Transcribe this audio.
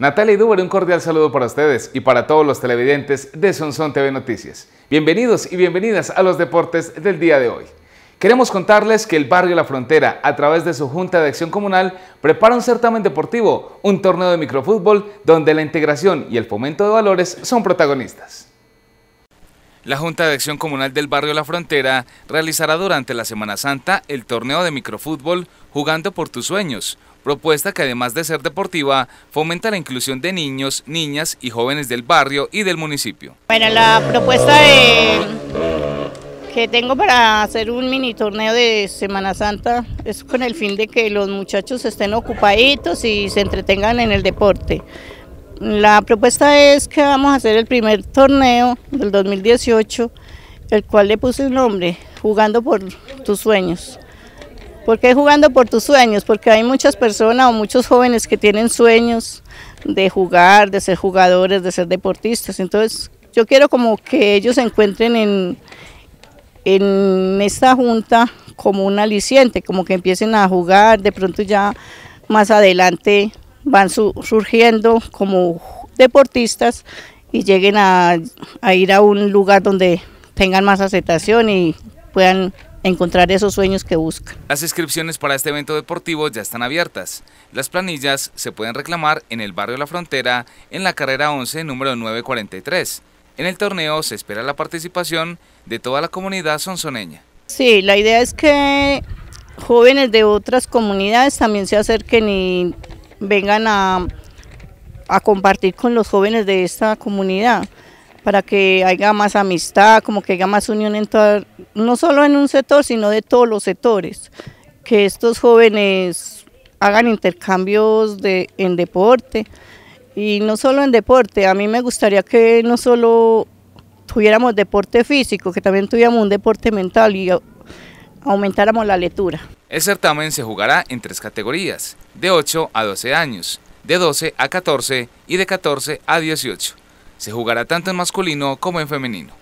Natalia Duber, un cordial saludo para ustedes y para todos los televidentes de Sonson TV Noticias. Bienvenidos y bienvenidas a los deportes del día de hoy. Queremos contarles que el barrio La Frontera, a través de su Junta de Acción Comunal, prepara un certamen deportivo, un torneo de microfútbol donde la integración y el fomento de valores son protagonistas. La Junta de Acción Comunal del Barrio La Frontera realizará durante la Semana Santa el torneo de microfútbol Jugando por tus sueños, propuesta que además de ser deportiva, fomenta la inclusión de niños, niñas y jóvenes del barrio y del municipio. Bueno, la propuesta que tengo para hacer un mini torneo de Semana Santa es con el fin de que los muchachos estén ocupaditos y se entretengan en el deporte. La propuesta es que vamos a hacer el primer torneo del 2018, el cual le puse el nombre, Jugando por tus sueños. ¿Por qué jugando por tus sueños? Porque hay muchas personas o muchos jóvenes que tienen sueños de jugar, de ser jugadores, de ser deportistas. Entonces, yo quiero como que ellos se encuentren en, en esta junta como un aliciente, como que empiecen a jugar, de pronto ya más adelante van surgiendo como deportistas y lleguen a, ir a un lugar donde tengan más aceptación y puedan encontrar esos sueños que buscan. Las inscripciones para este evento deportivo ya están abiertas. Las planillas se pueden reclamar en el barrio La Frontera, en la carrera 11, número 943. En el torneo se espera la participación de toda la comunidad sonsoneña. Sí, la idea es que jóvenes de otras comunidades también se acerquen y vengan a, compartir con los jóvenes de esta comunidad para que haya más amistad, como que haya más unión en no solo en un sector, sino de todos los sectores. Que estos jóvenes hagan intercambios en deporte y no solo en deporte, a mí me gustaría que no solo tuviéramos deporte físico, que también tuviéramos un deporte mental y aumentáramos la lectura. El certamen se jugará en tres categorías, de 8 a 12 años, de 12 a 14 y de 14 a 18. Se jugará tanto en masculino como en femenino.